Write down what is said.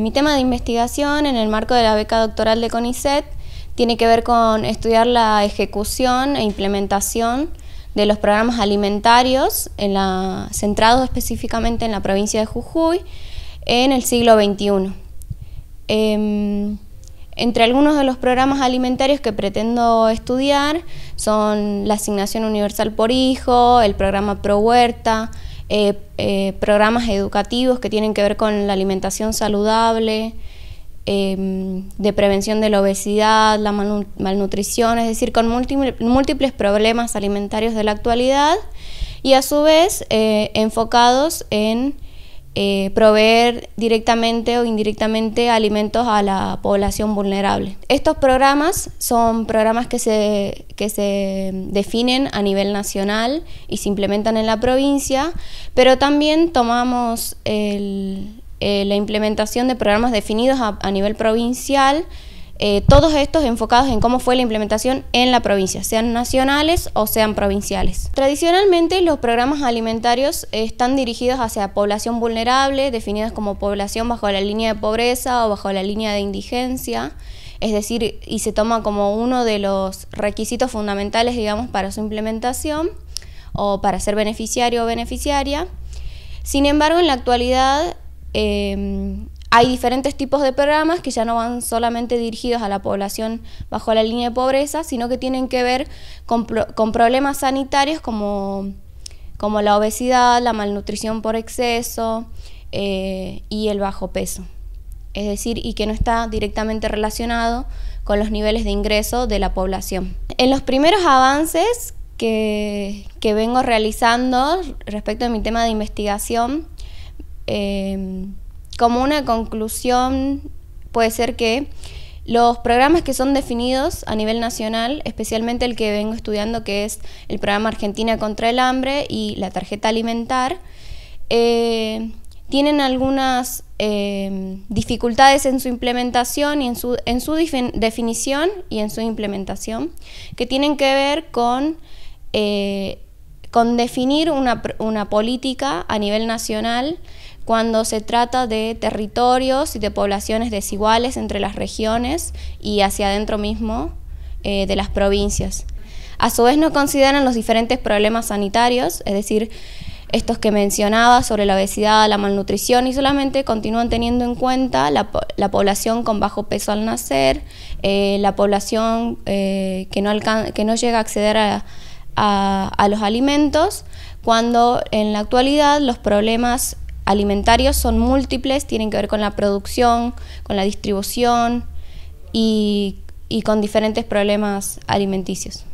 Mi tema de investigación en el marco de la beca doctoral de CONICET tiene que ver con estudiar la ejecución e implementación de los programas alimentarios centrados específicamente en la provincia de Jujuy en el siglo XXI. Em, entre algunos de los programas alimentarios que pretendo estudiar son la asignación universal por hijo, el programa Pro Huerta, eh, eh, programas educativos que tienen que ver con la alimentación saludable, em, de prevención de la obesidad, la malnutrición, es decir, con múltiples problemas alimentarios de la actualidad y a su vez eh, enfocados en eh, proveer directamente o indirectamente alimentos a la población vulnerable. Estos programas son programas que se, definen a nivel nacional y se implementan en la provincia, pero también tomamos eh, la implementación de programas definidos a nivel provincial eh, todos estos enfocados en cómo fue la implementación en la provincia, sean nacionales o sean provinciales. Tradicionalmente los programas alimentarios están dirigidos hacia población vulnerable, definidas como población bajo la línea de pobreza o bajo la línea de indigencia, es decir, y se toma como uno de los requisitos fundamentales, digamos, para su implementación o para ser beneficiario o beneficiaria. Sin embargo, en la actualidad em, hay diferentes tipos de programas que ya no van solamente dirigidos a la población bajo la línea de pobreza, sino que tienen que ver con, problemas sanitarios como, como, la obesidad, la malnutrición por exceso eh, y el bajo peso. Es decir, y que no está directamente relacionado con los niveles de ingreso de la población. En los primeros avances que, vengo realizando respecto a mi tema de investigación, eh, como una conclusión puede ser que los programas que son definidos a nivel nacional, especialmente el que vengo estudiando, que es el programa Argentina contra el Hambre y la tarjeta alimentar, eh, tienen algunas eh, dificultades en su implementación y en su, definición y en su implementación, que tienen que ver con, eh, con definir una política a nivel nacional cuando se trata de territorios y de poblaciones desiguales entre las regiones y hacia adentro mismo eh, de las provincias. A su vez no consideran los diferentes problemas sanitarios, es decir, estos que mencionaba sobre la obesidad, la malnutrición y solamente continúan teniendo en cuenta la, población con bajo peso al nacer, eh, la población eh, que, no que no llega a acceder a, a, los alimentos, cuando en la actualidad los problemas alimentarios son múltiples, tienen que ver con la producción, con la distribución y, con diferentes problemas alimenticios.